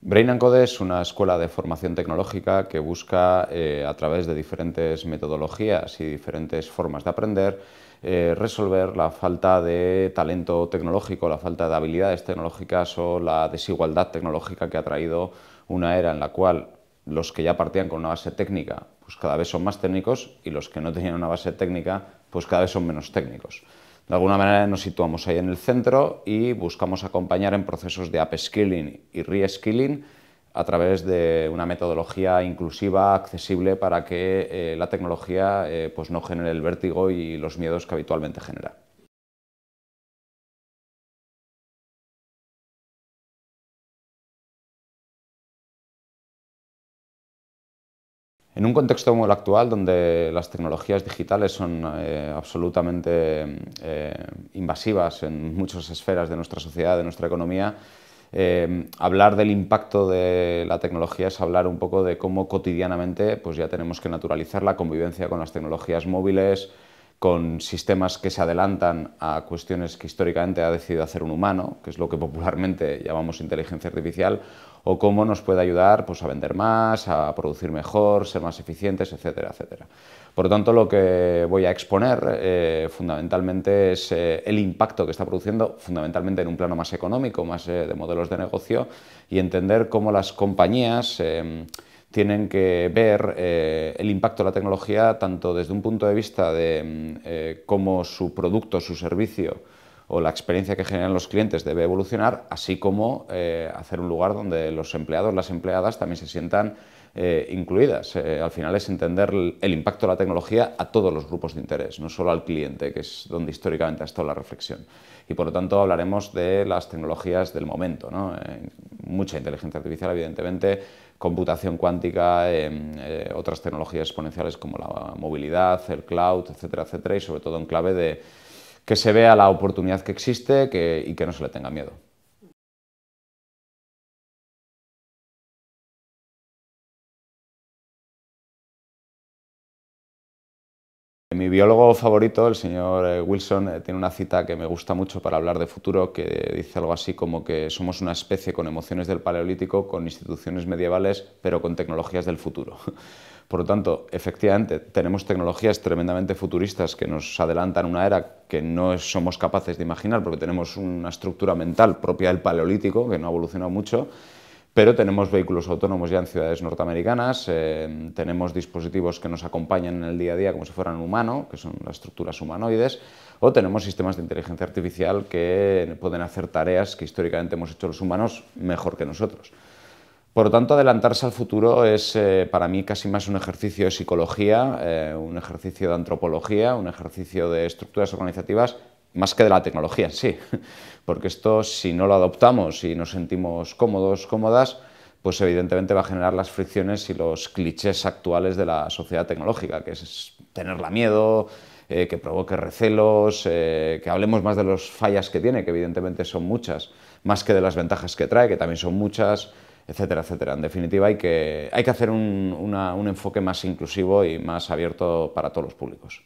Brain and es una escuela de formación tecnológica que busca, eh, a través de diferentes metodologías y diferentes formas de aprender, eh, resolver la falta de talento tecnológico, la falta de habilidades tecnológicas o la desigualdad tecnológica que ha traído una era en la cual los que ya partían con una base técnica pues cada vez son más técnicos y los que no tenían una base técnica pues cada vez son menos técnicos. De alguna manera nos situamos ahí en el centro y buscamos acompañar en procesos de upskilling y reskilling a través de una metodología inclusiva, accesible, para que eh, la tecnología eh, pues no genere el vértigo y los miedos que habitualmente genera. En un contexto como el actual, donde las tecnologías digitales son eh, absolutamente eh, invasivas en muchas esferas de nuestra sociedad, de nuestra economía, eh, hablar del impacto de la tecnología es hablar un poco de cómo cotidianamente pues ya tenemos que naturalizar la convivencia con las tecnologías móviles, con sistemas que se adelantan a cuestiones que históricamente ha decidido hacer un humano, que es lo que popularmente llamamos inteligencia artificial, o cómo nos puede ayudar pues, a vender más, a producir mejor, ser más eficientes, etcétera, etcétera. Por lo tanto, lo que voy a exponer eh, fundamentalmente es eh, el impacto que está produciendo, fundamentalmente en un plano más económico, más eh, de modelos de negocio, y entender cómo las compañías em, tienen que ver eh, el impacto de la tecnología tanto desde un punto de vista de mm, eh, cómo su producto, su servicio, o la experiencia que generan los clientes debe evolucionar, así como eh, hacer un lugar donde los empleados, las empleadas también se sientan eh, incluidas. Eh, al final es entender el, impacto de la tecnología a todos los grupos de interés, no solo al cliente, que es donde históricamente ha estado la reflexión. Y por lo tanto hablaremos de las tecnologías del momento, mucha inteligencia artificial, evidentemente, computación cuántica, em, otras tecnologías exponenciales como la movilidad, el cloud, etcétera, etcétera, y sobre todo en clave de que se vea la oportunidad que existe y que no se le tenga miedo. Mi biólogo favorito, el señor eh, Wilson, eh, tiene una cita que me gusta mucho para hablar de futuro, que dice algo así como que somos una especie con emociones del Paleolítico, con instituciones medievales, pero con tecnologías del futuro. Por lo tanto, efectivamente, tenemos tecnologías tremendamente futuristas que nos adelantan una era que no somos capaces de imaginar porque tenemos una estructura mental propia del paleolítico, que no ha evolucionado mucho, pero tenemos vehículos autónomos ya en ciudades norteamericanas, eh, tenemos dispositivos que nos acompañan en el día a día como si fueran humanos, humano, que son las estructuras humanoides, o tenemos sistemas de inteligencia artificial que pueden hacer tareas que históricamente hemos hecho los humanos mejor que nosotros. Por lo tanto, adelantarse al futuro es eh, para mí casi más un ejercicio de psicología, eh, un ejercicio de antropología, un ejercicio de estructuras organizativas, más que de la tecnología en sí. Porque esto, si no lo adoptamos y nos sentimos cómodos, cómodas, pues evidentemente va a generar las fricciones y los clichés actuales de la sociedad tecnológica, que es tenerla miedo, eh, que provoque recelos, que hablemos más de las fallas que tiene, que evidentemente son muchas, más que de las ventajas que trae, que también son muchas, etcétera, etcétera. En definitiva, hay que, hay que hacer un, un enfoque más inclusivo y más abierto para todos los públicos.